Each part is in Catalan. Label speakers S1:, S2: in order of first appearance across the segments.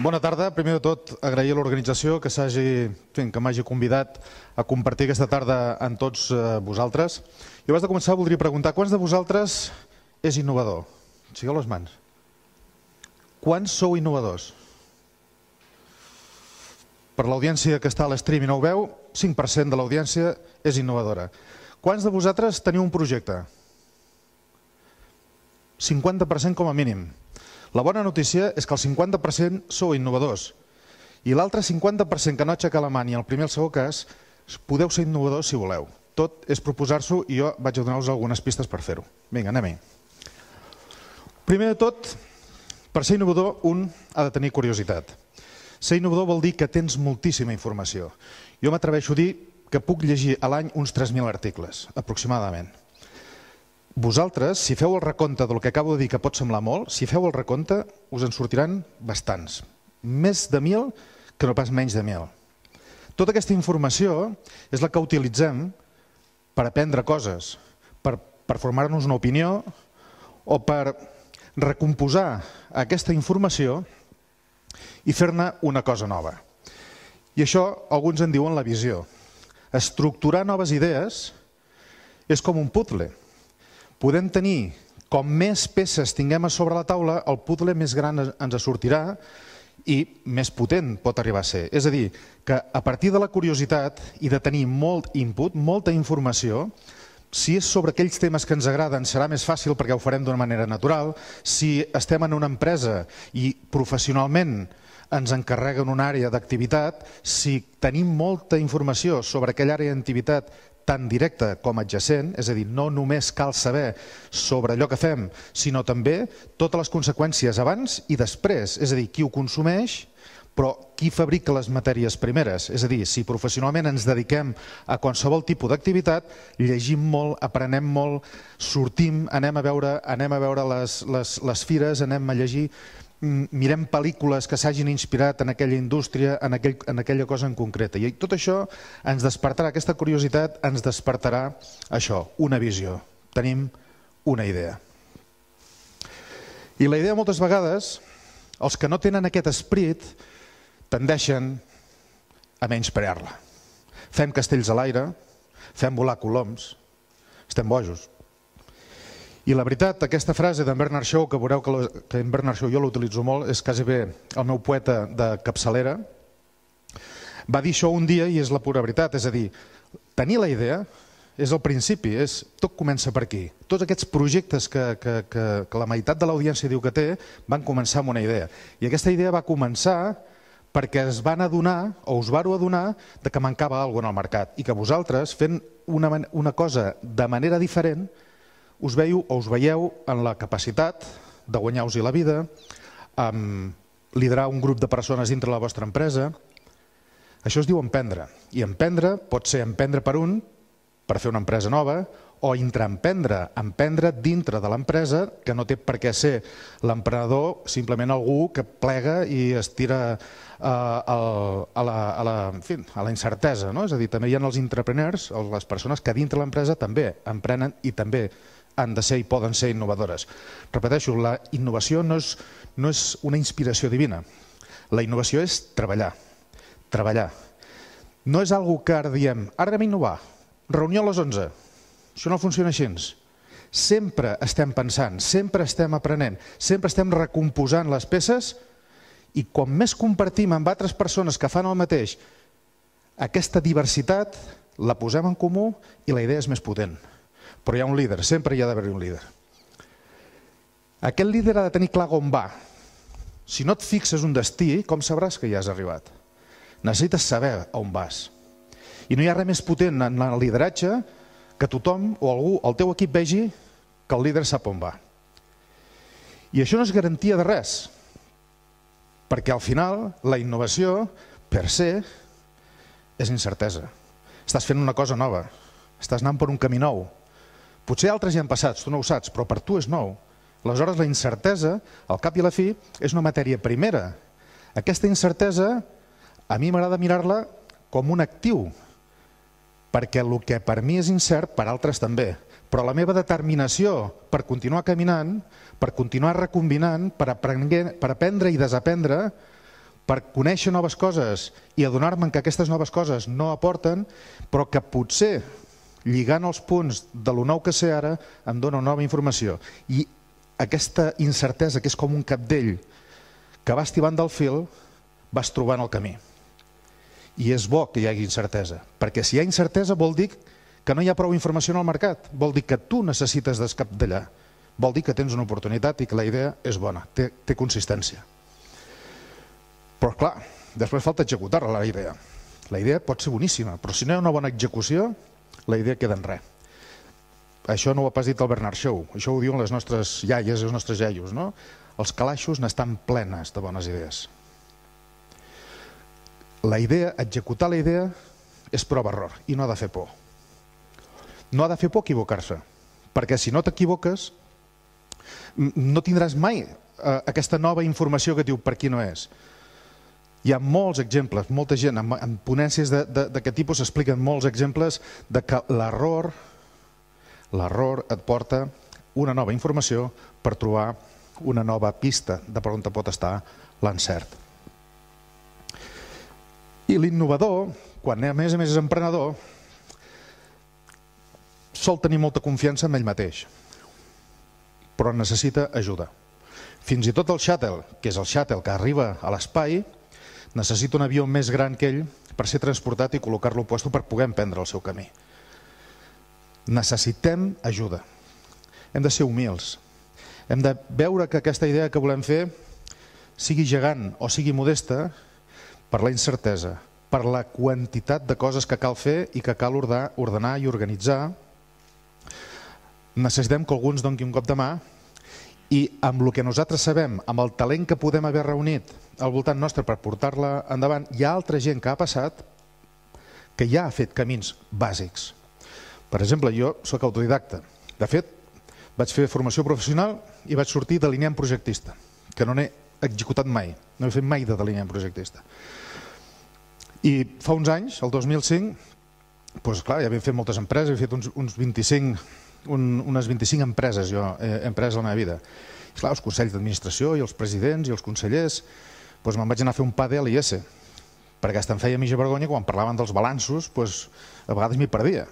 S1: Bona tarda. Primer de tot, agrair a l'organització que m'hagi convidat a compartir aquesta tarda amb tots eh, vosaltres. I abans de començar voldria preguntar quants de vosaltres és innovador? Sigueu les mans. Quants sou innovadors? Per l'audiència que està a l'estream i no ho veu, 5% de l'audiència és innovadora. Quants de vosaltres teniu un projecte? 50% com a mínim. La bona notícia és que el 50% sou innovadors i l'altre 50% que no aixeca la mà ni el primer o el segon cas, podeu ser innovadors si voleu. Tot és proposar-s'ho i jo vaig a donar-vos algunes pistes per fer-ho. Vinga, anem-hi. Primer de tot, per ser innovador, un ha de tenir curiositat. Ser innovador vol dir que tens moltíssima informació. Jo m'atreveixo a dir que puc llegir a l'any uns 3.000 articles, aproximadament. Vosaltres, si feu el recompte del que acabo de dir, que pot semblar molt, si feu el recompte us en sortiran bastants. Més de mil que no pas menys de mil. Tota aquesta informació és la que utilitzem per aprendre coses, per, per formar-nos una opinió o per recomposar aquesta informació i fer-ne una cosa nova. I això alguns en diuen la visió. Estructurar noves idees és com un puzzle podem tenir, com més peces tinguem a sobre la taula, el puzzle més gran ens sortirà i més potent pot arribar a ser. És a dir, que a partir de la curiositat i de tenir molt input, molta informació, si és sobre aquells temes que ens agraden serà més fàcil perquè ho farem d'una manera natural. Si estem en una empresa i professionalment ens encarreguen una àrea d'activitat, si tenim molta informació sobre aquella àrea d'activitat tant directa com adjacent, és a dir, no només cal saber sobre allò que fem, sinó també totes les conseqüències abans i després, és a dir, qui ho consumeix, però qui fabrica les matèries primeres? És a dir, si professionalment ens dediquem a qualsevol tipus d'activitat, llegim molt, aprenem molt, sortim, anem a veure, anem a veure les, les, les fires, anem a llegir mirem pel·lícules que s'hagin inspirat en aquella indústria, en, aquell, en aquella cosa en concreta. I tot això ens despertarà, aquesta curiositat ens despertarà això, una visió. Tenim una idea. I la idea moltes vegades, els que no tenen aquest esprit, tendeixen a menysprear-la. Fem castells a l'aire, fem volar coloms, estem bojos. I la veritat, aquesta frase d'en Bernard Shaw, que veureu que, que en Bernard Shaw jo l'utilitzo molt, és quasi bé el meu poeta de capçalera, va dir això un dia i és la pura veritat, és a dir, tenir la idea és el principi, és, tot comença per aquí. Tots aquests projectes que, que, que, que la meitat de l'audiència diu que té van començar amb una idea. I aquesta idea va començar perquè es van adonar, o us van adonar, de que mancava alguna cosa en el mercat i que vosaltres, fent una, una cosa de manera diferent, us veieu o us veieu en la capacitat de guanyar vos la vida, amb liderar un grup de persones dintre la vostra empresa. Això es diu emprendre. I emprendre pot ser emprendre per un, per fer una empresa nova, o intraemprendre, emprendre dintre de l'empresa, que no té per què ser l'emprenedor, simplement algú que plega i es tira eh, el, a, la, a, la, en fi, a la incertesa. No? És a dir, també hi ha els intrapreneurs, les persones que dintre l'empresa també emprenen i també han de ser i poden ser innovadores. Repeteixo, la innovació no és, no és una inspiració divina. La innovació és treballar, treballar. No és algo que ara diem, ara anem a innovar, reunió a les 11. Això no funciona així. Sempre estem pensant, sempre estem aprenent, sempre estem recomposant les peces i quan més compartim amb altres persones que fan el mateix, aquesta diversitat la posem en comú i la idea és més potent però hi ha un líder, sempre hi ha dhaver un líder. Aquest líder ha de tenir clar on va. Si no et fixes un destí, com sabràs que hi has arribat? Necessites saber on vas. I no hi ha res més potent en el lideratge que tothom o algú, el teu equip, vegi que el líder sap on va. I això no és garantia de res, perquè al final la innovació, per se, és incertesa. Estàs fent una cosa nova, estàs anant per un camí nou, Potser altres ja han passat, tu no ho saps, però per tu és nou. Aleshores, la incertesa, al cap i a la fi, és una matèria primera. Aquesta incertesa, a mi m'agrada mirar-la com un actiu, perquè el que per mi és incert, per altres també. Però la meva determinació per continuar caminant, per continuar recombinant, per, aprenguer, per aprendre i desaprendre, per conèixer noves coses i adonar me que aquestes noves coses no aporten, però que potser lligant els punts de lo nou que sé ara, em dona nova informació. I aquesta incertesa, que és com un capdell, que vas tibant del fil, vas trobant el camí. I és bo que hi hagi incertesa, perquè si hi ha incertesa vol dir que no hi ha prou informació en el mercat, vol dir que tu necessites d'escapdellar, vol dir que tens una oportunitat i que la idea és bona, té, té consistència. Però clar, després falta executar-la la idea. La idea pot ser boníssima, però si no hi ha una bona execució, la idea queda en res. Això no ho ha pas dit el Bernard Show, això ho diuen les nostres iaies i els nostres iaios, no? Els calaixos n'estan plenes de bones idees. La idea, executar la idea, és prova-error i no ha de fer por. No ha de fer por equivocar-se, perquè si no t'equivoques no tindràs mai eh, aquesta nova informació que diu per qui no és hi ha molts exemples, molta gent, en, ponències d'aquest tipus s'expliquen molts exemples de que l'error l'error et porta una nova informació per trobar una nova pista de per on pot estar l'encert. I l'innovador, quan a més a més és emprenedor, sol tenir molta confiança en ell mateix, però necessita ajuda. Fins i tot el shuttle, que és el shuttle que arriba a l'espai, necessita un avió més gran que ell per ser transportat i col·locar-lo a puesto per poder emprendre el seu camí. Necessitem ajuda. Hem de ser humils. Hem de veure que aquesta idea que volem fer sigui gegant o sigui modesta per la incertesa, per la quantitat de coses que cal fer i que cal ordenar, ordenar i organitzar. Necessitem que alguns donqui un cop de mà i amb el que nosaltres sabem, amb el talent que podem haver reunit, al voltant nostre per portar-la endavant, hi ha altra gent que ha passat que ja ha fet camins bàsics. Per exemple, jo sóc autodidacta. De fet, vaig fer formació professional i vaig sortir delineant projectista, que no n'he executat mai, no he fet mai de delineant projectista. I fa uns anys, el 2005, doncs clar, ja havia fet moltes empreses, he fet uns, uns 25, un, unes 25 empreses jo eh, empreses de a la meva vida. I clar, els consells d'administració i els presidents i els consellers, doncs me'n vaig anar a fer un pa de perquè hasta em feia mitja vergonya quan parlaven dels balanços, doncs a vegades m'hi perdia.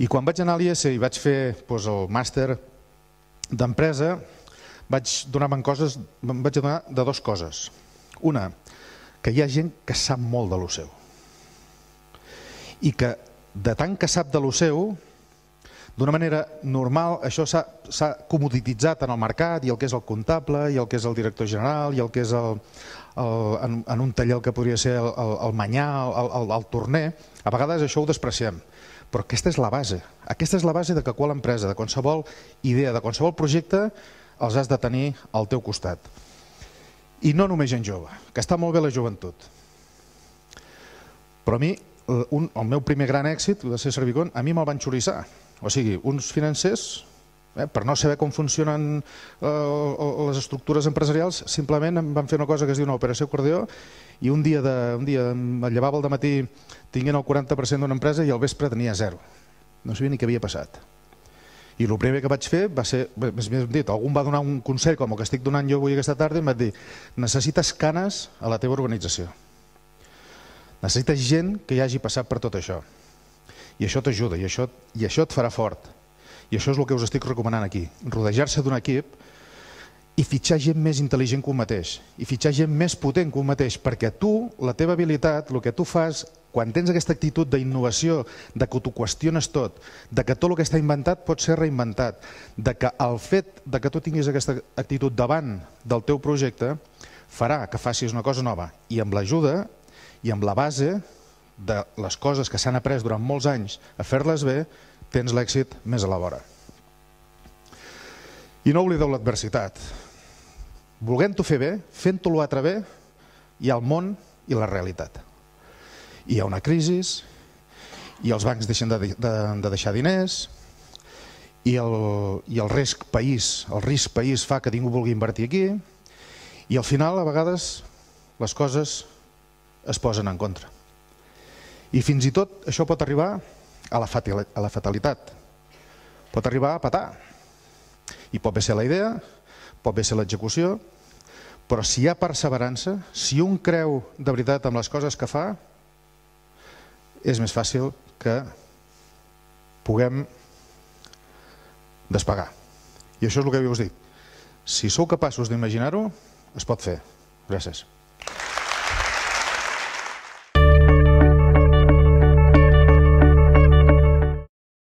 S1: I quan vaig anar a l'IS i vaig fer doncs, el màster d'empresa, vaig donar me coses, em vaig adonar de dues coses. Una, que hi ha gent que sap molt de lo seu. I que de tant que sap de lo seu, D'una manera normal, això s'ha comodititzat en el mercat, i el que és el comptable, i el que és el director general, i el que és el, el, en, en un taller que podria ser el, el, el manyà, el, el, el torner. A vegades això ho despreciem, però aquesta és la base. Aquesta és la base de que qual empresa, de qualsevol idea, de qualsevol projecte, els has de tenir al teu costat. I no només gent jove, que està molt bé la joventut. Però a mi Eh, un, el meu primer gran èxit va ser Servicon, a mi me'l van xoriçar. O sigui, uns financers, eh, per no saber com funcionen eh, les estructures empresarials, simplement em van fer una cosa que es diu una operació cordió i un dia, de, un dia em llevava al matí tinguent el 40% d'una empresa i al vespre tenia zero. No sabia ni què havia passat. I el primer que vaig fer va ser, més ben dit, algú va donar un consell com el que estic donant jo avui aquesta tarda i em va dir necessites canes a la teva organització. Necessita gent que hi hagi passat per tot això. I això t'ajuda, i, això, i això et farà fort. I això és el que us estic recomanant aquí. Rodejar-se d'un equip i fitxar gent més intel·ligent que un mateix, i fitxar gent més potent que un mateix, perquè tu, la teva habilitat, el que tu fas, quan tens aquesta actitud d'innovació, de que t'ho qüestiones tot, de que tot el que està inventat pot ser reinventat, de que el fet de que tu tinguis aquesta actitud davant del teu projecte farà que facis una cosa nova i amb l'ajuda i amb la base de les coses que s'han après durant molts anys a fer-les bé, tens l'èxit més a la vora. I no oblideu l'adversitat. Volguent-ho fer bé, fent-ho l'altre bé, hi ha el món i la realitat. Hi ha una crisi, i els bancs deixen de, de, de deixar diners, i el, i el risc país el risc país fa que ningú vulgui invertir aquí, i al final, a vegades, les coses es posen en contra. I fins i tot això pot arribar a la, a la fatalitat, pot arribar a petar. I pot bé ser la idea, pot bé ser l'execució, però si hi ha perseverança, si un creu de veritat en les coses que fa, és més fàcil que puguem despegar. I això és el que us dit. Si sou capaços d'imaginar-ho, es pot fer. Gràcies.